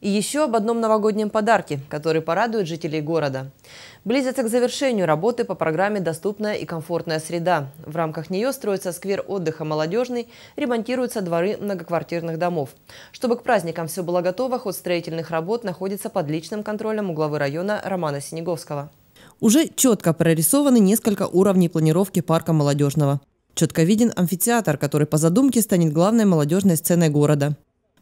И еще об одном новогоднем подарке, который порадует жителей города. Близятся к завершению работы по программе «Доступная и комфортная среда». В рамках нее строится сквер отдыха молодежный, ремонтируются дворы многоквартирных домов. Чтобы к праздникам все было готово, ход строительных работ находится под личным контролем у главы района Романа Синеговского. Уже четко прорисованы несколько уровней планировки парка молодежного. Четко виден амфитеатр, который по задумке станет главной молодежной сценой города.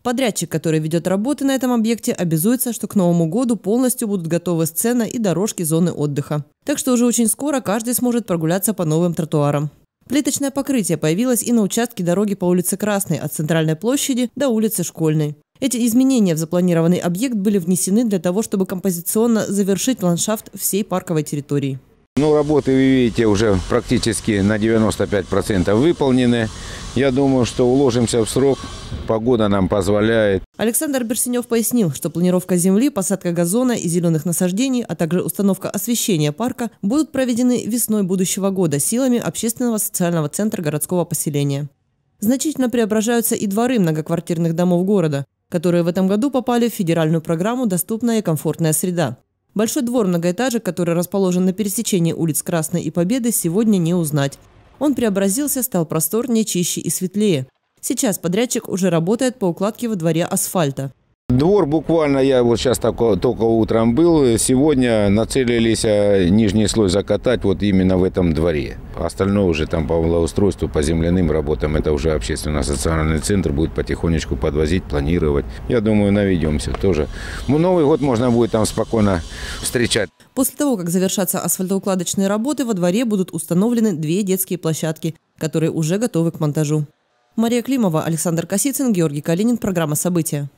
Подрядчик, который ведет работы на этом объекте, обязуется, что к Новому году полностью будут готовы сцена и дорожки зоны отдыха. Так что уже очень скоро каждый сможет прогуляться по новым тротуарам. Плиточное покрытие появилось и на участке дороги по улице Красной от Центральной площади до улицы Школьной. Эти изменения в запланированный объект были внесены для того, чтобы композиционно завершить ландшафт всей парковой территории. Ну, работы, вы видите, уже практически на 95% выполнены. Я думаю, что уложимся в срок. Погода нам позволяет. Александр Берсенев пояснил, что планировка земли, посадка газона и зеленых насаждений, а также установка освещения парка будут проведены весной будущего года силами общественного социального центра городского поселения. Значительно преображаются и дворы многоквартирных домов города, которые в этом году попали в федеральную программу «Доступная и комфортная среда». Большой двор многоэтажек, который расположен на пересечении улиц Красной и Победы, сегодня не узнать. Он преобразился, стал просторнее, чище и светлее. Сейчас подрядчик уже работает по укладке во дворе асфальта. Двор буквально, я вот сейчас только, только утром был, сегодня нацелились э, нижний слой закатать вот именно в этом дворе. Остальное уже там по благоустройству, по земляным работам, это уже общественно-социальный центр будет потихонечку подвозить, планировать. Я думаю, наведемся тоже. Ну, Новый год можно будет там спокойно встречать. После того, как завершатся асфальтоукладочные работы, во дворе будут установлены две детские площадки, которые уже готовы к монтажу. Мария Климова, Александр Косицын, Георгий Калинин. Программа «События».